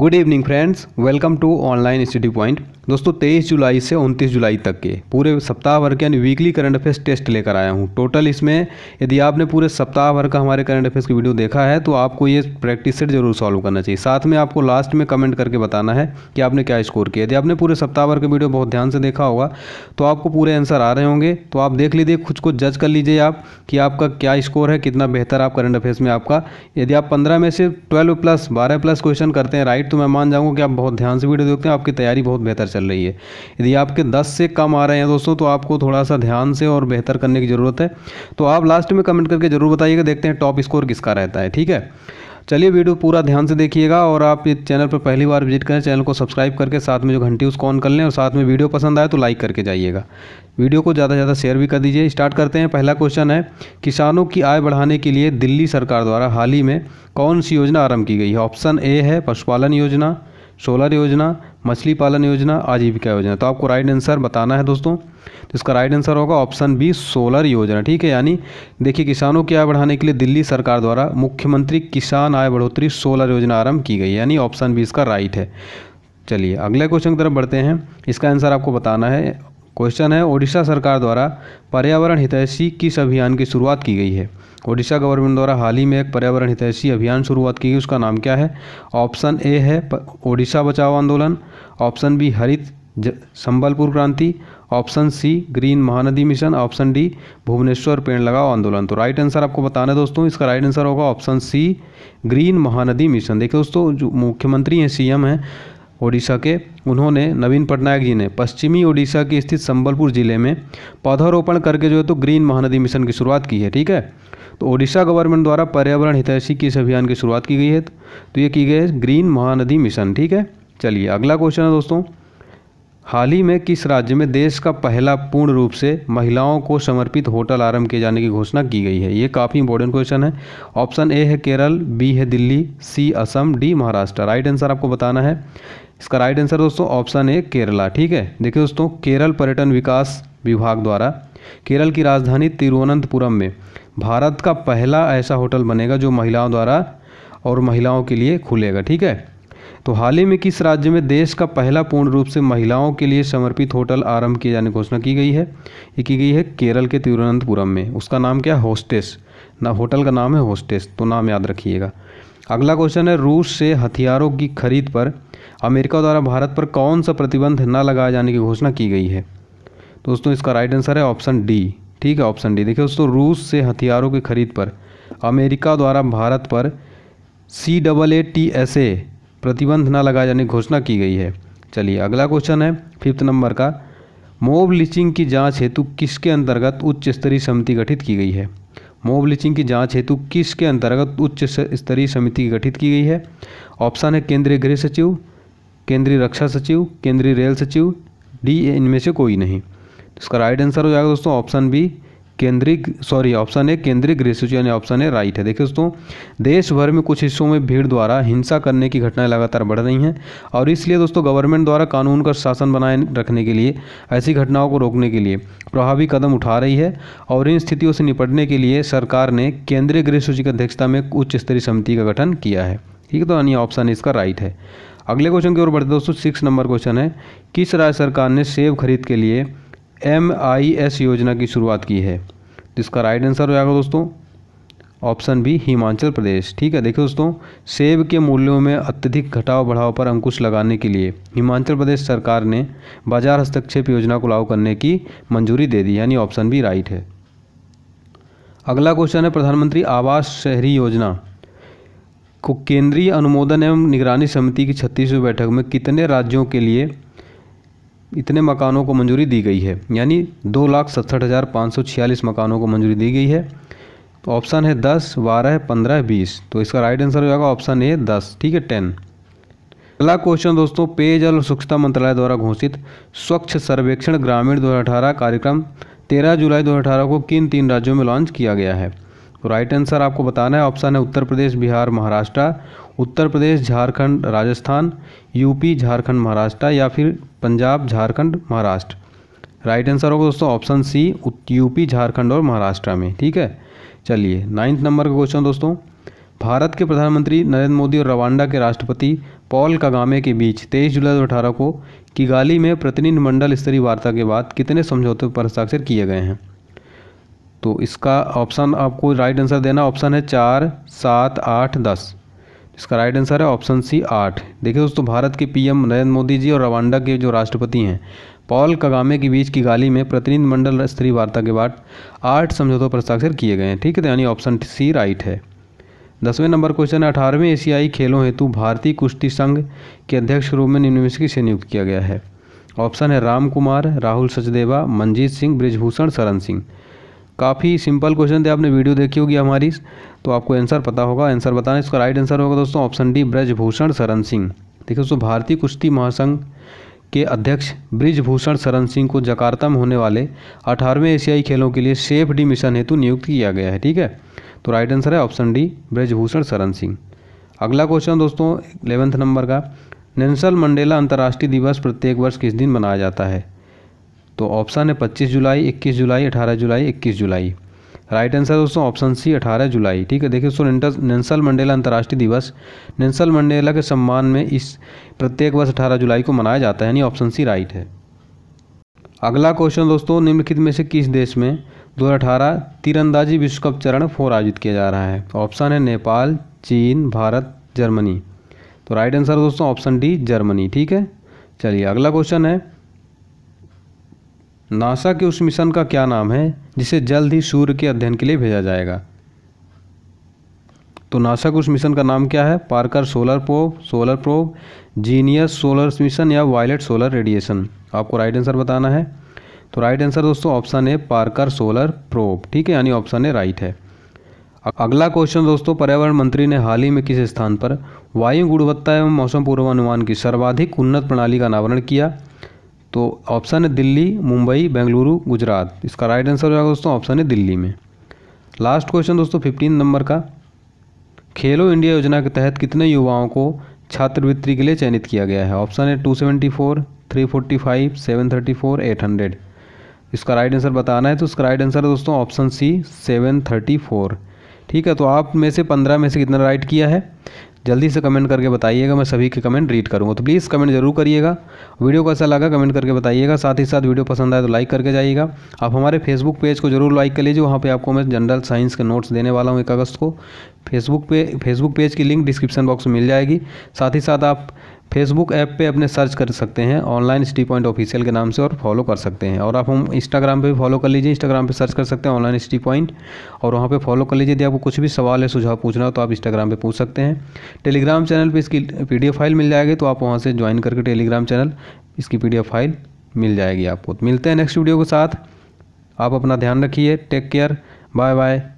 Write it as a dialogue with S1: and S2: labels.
S1: good evening friends welcome to online study point दोस्तों 23 जुलाई से 29 जुलाई तक के पूरे सप्ताह भर के यानी वीकली करंट अफेयर्स टेस्ट लेकर आया हूँ टोटल इसमें यदि आपने पूरे सप्ताह भर का हमारे करंट अफेयर्स की वीडियो देखा है तो आपको ये प्रैक्टिस सेट जरूर सॉल्व करना चाहिए साथ में आपको लास्ट में कमेंट करके बताना है कि आपने क्या स्कोर किया यदि आपने पूरे सप्ताह भर का वीडियो बहुत ध्यान से देखा होगा तो आपको पूरे आंसर आ रहे होंगे तो आप देख लीजिए खुद को जज कर लीजिए आप कि आपका क्या स्कोर है कितना बेहतर आप करंट अफेयर्स में आपका यदि आप पंद्रह में से ट्वेल्व प्लस बारह प्लस क्वेश्चन करते हैं राइट तो मैं मान जाऊंगा कि आप बहुत ध्यान से वीडियो देखते हैं आपकी तैयारी बहुत बेहतर चल रही है यदि आपके दस से कम आ रहे हैं दोस्तों तो आपको थोड़ा सा ध्यान से और बेहतर करने की ज़रूरत है तो आप लास्ट में कमेंट करके ज़रूर बताइएगा देखते हैं टॉप स्कोर किसका रहता है ठीक है चलिए वीडियो पूरा ध्यान से देखिएगा और आप इस चैनल पर पहली बार विजिट करें चैनल को सब्सक्राइब करके साथ में जो घंटी उसको ऑन कर लें और साथ में वीडियो पसंद आए तो लाइक करके जाइएगा वीडियो को ज़्यादा से ज़्यादा शेयर भी कर दीजिए स्टार्ट करते हैं पहला क्वेश्चन है किसानों की आय बढ़ाने के लिए दिल्ली सरकार द्वारा हाल ही में कौन सी योजना आरम्भ की गई है ऑप्शन ए है पशुपालन योजना सोलर योजना मछली पालन योजना आजीविका योजना तो आपको राइट आंसर बताना है दोस्तों तो इसका राइट आंसर होगा ऑप्शन बी सोलर योजना ठीक है यानी देखिए किसानों की आय बढ़ाने के लिए दिल्ली सरकार द्वारा मुख्यमंत्री किसान आय बढ़ोतरी सोलर योजना आरंभ की गई यानी ऑप्शन बी इसका राइट है चलिए अगले क्वेश्चन की तरफ बढ़ते हैं इसका आंसर आपको बताना है क्वेश्चन है ओडिशा सरकार द्वारा पर्यावरण हितैषी किस अभियान की शुरुआत की गई है ओडिशा गवर्नमेंट द्वारा हाल ही में एक पर्यावरण हितैषी अभियान शुरुआत की गई उसका नाम क्या है ऑप्शन ए है ओडिशा बचाओ आंदोलन ऑप्शन बी हरित संबलपुर क्रांति option C green Mahanadi mission option D Bhubaneswar पेड़ लगाओ आंदोलन तो राइट आंसर आपको बताना है दोस्तों इसका राइट आंसर होगा option C green Mahanadi mission देखिए दोस्तों जो मुख्यमंत्री हैं सीएम हैं ओडिशा के उन्होंने नवीन पटनायक जी ने पश्चिमी ओडिशा की स्थित संबलपुर जिले में पौधारोपण करके जो है तो ग्रीन महानदी मिशन की शुरुआत की है ठीक है तो ओडिशा गवर्नमेंट द्वारा पर्यावरण हितैषी के इस अभियान की शुरुआत की गई है तो ये की गई है ग्रीन महानदी मिशन ठीक है चलिए अगला क्वेश्चन है दोस्तों हाल ही में किस राज्य में देश का पहला पूर्ण रूप से महिलाओं को समर्पित होटल आरंभ किए जाने की घोषणा की गई है ये काफ़ी इंपॉर्टेंट क्वेश्चन है ऑप्शन ए है केरल बी है Delhi C Assam D Maharashtra right answer आपको बताना है इसका राइट आंसर दोस्तों ऑप्शन ए केरला ठीक है देखिए दोस्तों केरल पर्यटन विकास विभाग द्वारा केरल की राजधानी तिरुवनंतपुरम में भारत का पहला ऐसा होटल बनेगा जो महिलाओं द्वारा और महिलाओं के लिए खुलेगा ठीक है तो हाल ही में किस राज्य में देश का पहला पूर्ण रूप से महिलाओं के लिए समर्पित होटल आरंभ किए जाने की घोषणा की गई है ये की गई है केरल के तिरुवनंतपुरम में उसका नाम क्या है होस्टेस ना होटल का नाम है होस्टेस तो नाम याद रखिएगा अगला क्वेश्चन है रूस से हथियारों की खरीद पर अमेरिका द्वारा भारत पर कौन सा प्रतिबंध न लगाए जाने की घोषणा की गई है दोस्तों इसका राइट आंसर है ऑप्शन डी ठीक है ऑप्शन डी देखिए दोस्तों रूस से हथियारों की खरीद पर अमेरिका द्वारा भारत पर C double A T S A प्रतिबंध न लगाए जाने की घोषणा की गई है चलिए अगला क्वेश्चन है फिफ्थ नंबर का मोब लिचिंग की जांच हेतु किसके अंतर्गत उच्च स्तरीय समिति गठित की गई है मोब लिचिंग की जांच हेतु किसके अंतर्गत उच्च स्तरीय समिति गठित की गई है ऑप्शन है केंद्रीय गृह सचिव केंद्रीय रक्षा सचिव केंद्रीय रेल सचिव डी इनमें से कोई नहीं इसका राइट आंसर हो जाएगा दोस्तों ऑप्शन बी केंद्रीय सॉरी ऑप्शन है केंद्रीय गृह सचिव यानी ऑप्शन है राइट है देखिए दोस्तों देश भर में कुछ हिस्सों में भीड़ द्वारा हिंसा करने की घटनाएं लगातार बढ़ रही हैं और इसलिए दोस्तों गवर्नमेंट द्वारा कानून का शासन बनाए रखने के लिए ऐसी घटनाओं को रोकने के लिए प्रभावी कदम उठा रही है और इन स्थितियों से निपटने के लिए सरकार ने केंद्रीय गृह सचिव की अध्यक्षता में उच्च स्तरीय समिति का गठन किया है ठीक है तो यानी ऑप्शन इसका राइट है अगले क्वेश्चन की ओर बढ़ते दोस्तों सिक्स नंबर क्वेश्चन है किस राज्य सरकार ने सेब खरीद के लिए एम आई एस योजना की शुरुआत की है जिसका राइट आंसर हो जाएगा दोस्तों ऑप्शन बी हिमाचल प्रदेश ठीक है देखिए दोस्तों सेब के मूल्यों में अत्यधिक घटाव बढ़ाव पर अंकुश लगाने के लिए हिमाचल प्रदेश सरकार ने बाजार हस्तक्षेप योजना को लागू करने की मंजूरी दे दी यानी ऑप्शन बी राइट है अगला क्वेश्चन है प्रधानमंत्री आवास शहरी योजना को केंद्रीय अनुमोदन एवं निगरानी समिति की छत्तीसवीं बैठक में कितने राज्यों के लिए इतने मकानों को मंजूरी दी गई है यानी दो लाख सड़सठ हज़ार पाँच सौ छियालीस मकानों को मंजूरी दी गई है ऑप्शन है दस बारह पंद्रह बीस तो इसका राइट आंसर हो जाएगा ऑप्शन ए दस ठीक है टेन अगला क्वेश्चन दोस्तों पेयजल और स्वच्छता मंत्रालय द्वारा घोषित स्वच्छ सर्वेक्षण ग्रामीण दो कार्यक्रम तेरह जुलाई दो को किन तीन राज्यों में लॉन्च किया गया है तो राइट आंसर आपको बताना है ऑप्शन है उत्तर प्रदेश बिहार महाराष्ट्र उत्तर प्रदेश झारखंड राजस्थान यूपी झारखंड महाराष्ट्र या फिर पंजाब झारखंड महाराष्ट्र राइट आंसर होगा दोस्तों ऑप्शन सी यूपी झारखंड और महाराष्ट्र में ठीक है चलिए नाइन्थ नंबर का क्वेश्चन दोस्तों भारत के प्रधानमंत्री नरेंद्र मोदी और रवांडा के राष्ट्रपति पॉल कगामे के बीच तेईस जुलाई दो अठारह को किगाली में प्रतिनिधिमंडल स्तरीय वार्ता के बाद कितने समझौते पर हस्ताक्षर किए गए हैं तो इसका ऑप्शन आपको राइट आंसर देना ऑप्शन है चार सात आठ दस इसका राइट आंसर है ऑप्शन सी आठ देखिए दोस्तों भारत के पीएम नरेंद्र मोदी जी और रवांडा के जो राष्ट्रपति हैं पॉल कगामे के बीच की गाली में प्रतिनिधिमंडल स्तरीय वार्ता के बाद आठ समझौतों पर हस्ताक्षर किए गए हैं ठीक है तो यानी ऑप्शन सी राइट है दसवें नंबर क्वेश्चन है अठारहवें एशियाई खेलों हेतु भारतीय कुश्ती संघ के अध्यक्ष रूप में निम्न से नियुक्त किया गया है ऑप्शन है राम कुमार राहुल सचदेवा मंजीत सिंह ब्रिजभूषण शरण सिंह काफ़ी सिंपल क्वेश्चन थे आपने वीडियो देखी होगी हमारी तो आपको आंसर पता होगा आंसर बताना इसका राइट आंसर होगा दोस्तों ऑप्शन डी ब्रजभूषण शरण सिंह देखिए दोस्तों भारतीय कुश्ती महासंघ के अध्यक्ष ब्रिजभूषण शरण सिंह को जकार्ता में होने वाले अठारहवें एशियाई खेलों के लिए सेफ डी मिशन हेतु नियुक्त किया गया है ठीक है तो राइट आंसर है ऑप्शन डी ब्रजभूषण शरण सिंह अगला क्वेश्चन दोस्तों इलेवेंथ नंबर का नेल्सन मंडेला अंतर्राष्ट्रीय दिवस प्रत्येक वर्ष किस दिन मनाया जाता है तो ऑप्शन है पच्चीस जुलाई इक्कीस जुलाई अठारह जुलाई इक्कीस जुलाई राइट आंसर दोस्तों ऑप्शन सी अठारह जुलाई ठीक है देखिए दोस्तों नेंसल मंडेला अंतर्राष्ट्रीय दिवस नेंसल मंडेला के सम्मान में इस प्रत्येक वर्ष अठारह जुलाई को मनाया जाता है यानी ऑप्शन सी राइट है अगला क्वेश्चन दोस्तों निम्नलिखित में से किस देश में दो तीरंदाजी विश्व कप चरण फोर आयोजित किया जा रहा है ऑप्शन है नेपाल चीन भारत जर्मनी तो राइट आंसर दोस्तों ऑप्शन डी जर्मनी ठीक है चलिए अगला क्वेश्चन है नासा के उस मिशन का क्या नाम है जिसे जल्द ही सूर्य के अध्ययन के लिए भेजा जाएगा तो नासा के उस मिशन का नाम क्या है Parker solar probe solar probe genius solar mission या वायलेट सोलर रेडिएशन आपको राइट आंसर बताना है तो राइट आंसर दोस्तों option A Parker solar probe ठीक है यानी ऑप्शन ए राइट है अगला क्वेश्चन दोस्तों पर्यावरण मंत्री ने हाल ही में किस स्थान पर वायु गुणवत्ता एवं मौसम पूर्वानुमान की सर्वाधिक उन्नत प्रणाली का अनावरण किया तो ऑप्शन है दिल्ली मुंबई बेंगलुरु गुजरात इसका राइट आंसर हो जाएगा दोस्तों ऑप्शन है दिल्ली में लास्ट क्वेश्चन दोस्तों फिफ्टीन नंबर का खेलो इंडिया योजना के तहत कितने युवाओं को छात्रवृत्ति के लिए चयनित किया गया है ऑप्शन है two seventy four three forty five seven thirty four eight hundred इसका राइट आंसर बताना है तो इसका राइट आंसर है दोस्तों option C seven thirty four ठीक है तो आप में से पंद्रह में से कितना राइट किया है जल्दी से कमेंट करके बताइएगा मैं सभी के कमेंट रीड करूँगा तो प्लीज़ कमेंट जरूर करिएगा वीडियो कैसा अच्छा लगा कमेंट करके बताइएगा साथ ही साथ वीडियो पसंद आए तो लाइक करके जाइएगा आप हमारे फेसबुक पेज को जरूर लाइक कर लीजिए वहाँ पर आपको मैं जनरल साइंस के नोट्स देने वाला हूँ एक अगस्त को फेसबुक पे फेसबुक पेज की लिंक डिस्क्रिप्शन बॉक्स में मिल जाएगी साथ ही साथ आप फेसबुक ऐप पे अपने सर्च कर सकते हैं ऑनलाइन स्टी पॉइंट ऑफिशियल के नाम से और फॉलो कर सकते हैं और आप हम इंस्टाग्राम पे भी फॉलो कर लीजिए इंस्टाग्राम पे सर्च कर सकते हैं ऑनलाइन स्टी पॉइंट और वहाँ पे फॉलो कर लीजिए यदि आपको कुछ भी सवाल है सुझाव पूछना हो तो आप इंस्टाग्राम पे पूछ सकते हैं टेलीग्राम चैनल पर इसकी पी फाइल मिल जाएगी तो आप वहाँ से ज्वाइन करके टेलीग्राम चैनल इसकी पी फाइल मिल जाएगी आपको मिलते हैं नेक्स्ट वीडियो के साथ आप अपना ध्यान रखिए टेक केयर बाय बाय